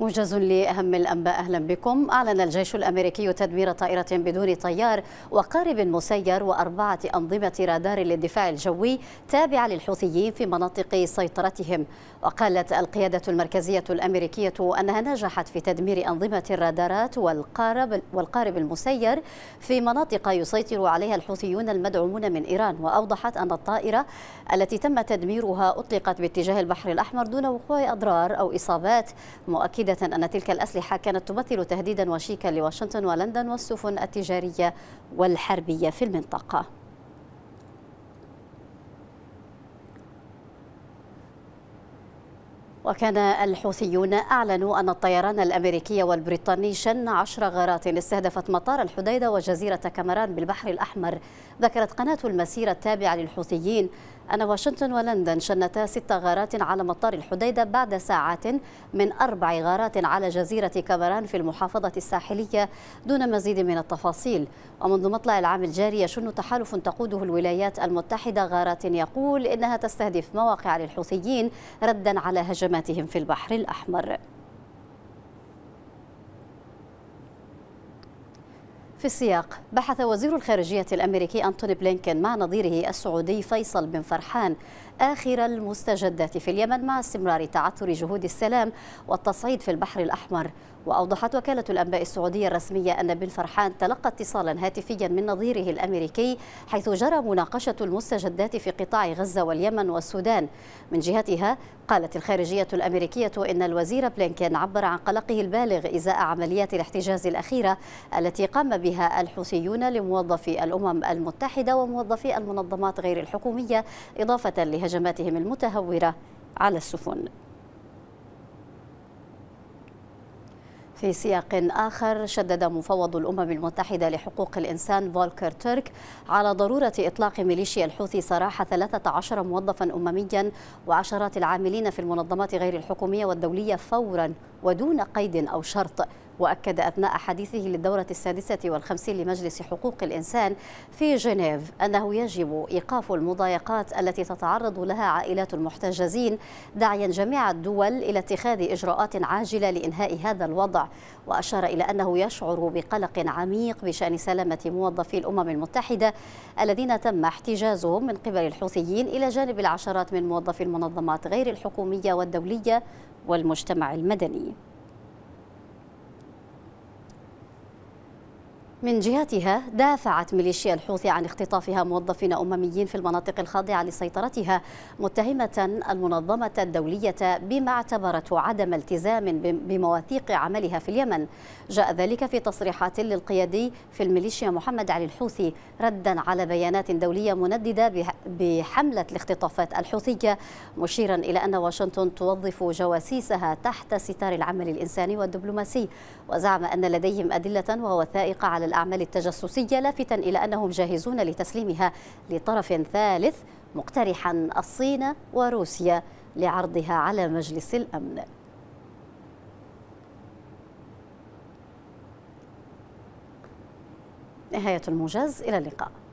موجز لأهم الأنباء أهلا بكم أعلن الجيش الأمريكي تدمير طائرة بدون طيار وقارب مسير وأربعة أنظمة رادار للدفاع الجوي تابعة للحوثيين في مناطق سيطرتهم وقالت القيادة المركزية الأمريكية أنها نجحت في تدمير أنظمة الرادارات والقارب, والقارب المسير في مناطق يسيطر عليها الحوثيون المدعومون من إيران وأوضحت أن الطائرة التي تم تدميرها أطلقت باتجاه البحر الأحمر دون وقوع أضرار أو إصابات مؤكدة مؤكدة أن تلك الأسلحة كانت تمثل تهديدا وشيكا لواشنطن ولندن والسفن التجارية والحربية في المنطقة وكان الحوثيون أعلنوا أن الطيران الأمريكي والبريطاني شن عشر غارات استهدفت مطار الحديدة وجزيرة كمران بالبحر الأحمر ذكرت قناة المسيرة التابعة للحوثيين أن واشنطن ولندن شنتا ست غارات على مطار الحديدة بعد ساعات من أربع غارات على جزيرة كمران في المحافظة الساحلية دون مزيد من التفاصيل ومنذ مطلع العام الجاري يشن تحالف تقوده الولايات المتحدة غارات يقول إنها تستهدف مواقع للحوثيين ردا على هجمات خدماتهم في البحر الأحمر في السياق بحث وزير الخارجية الأمريكي أنتوني بلينكن مع نظيره السعودي فيصل بن فرحان آخر المستجدات في اليمن مع استمرار تعثر جهود السلام والتصعيد في البحر الأحمر وأوضحت وكالة الأنباء السعودية الرسمية أن بن فرحان تلقى اتصالا هاتفيا من نظيره الأمريكي حيث جرى مناقشة المستجدات في قطاع غزة واليمن والسودان من جهتها قالت الخارجية الأمريكية إن الوزير بلينكين عبر عن قلقه البالغ إزاء عمليات الاحتجاز الأخيرة التي قام بها الحوثيون لموظفي الأمم المتحدة وموظفي المنظمات غير الحكومية إضافة لهجماتهم المتهورة على السفن في سياق آخر شدد مفوض الأمم المتحدة لحقوق الإنسان فولكر تيرك على ضرورة إطلاق ميليشيا الحوثي سراح 13 موظفا أمميا وعشرات العاملين في المنظمات غير الحكومية والدولية فورا ودون قيد أو شرط وأكد أثناء حديثه للدورة السادسة والخمسين لمجلس حقوق الإنسان في جنيف أنه يجب إيقاف المضايقات التي تتعرض لها عائلات المحتجزين داعيا جميع الدول إلى اتخاذ إجراءات عاجلة لإنهاء هذا الوضع وأشار إلى أنه يشعر بقلق عميق بشأن سلامة موظفي الأمم المتحدة الذين تم احتجازهم من قبل الحوثيين إلى جانب العشرات من موظفي المنظمات غير الحكومية والدولية والمجتمع المدني من جهتها دافعت ميليشيا الحوثي عن اختطافها موظفين أمميين في المناطق الخاضعة لسيطرتها متهمة المنظمة الدولية بما اعتبرته عدم التزام بمواثيق عملها في اليمن جاء ذلك في تصريحات للقيادي في الميليشيا محمد علي الحوثي ردا على بيانات دولية منددة بحملة الاختطافات الحوثية مشيرا إلى أن واشنطن توظف جواسيسها تحت ستار العمل الإنساني والدبلوماسي وزعم أن لديهم أدلة ووثائق على الأعمال التجسسية لافتا إلى أنهم جاهزون لتسليمها لطرف ثالث مقترحا الصين وروسيا لعرضها على مجلس الأمن نهاية الموجز إلى اللقاء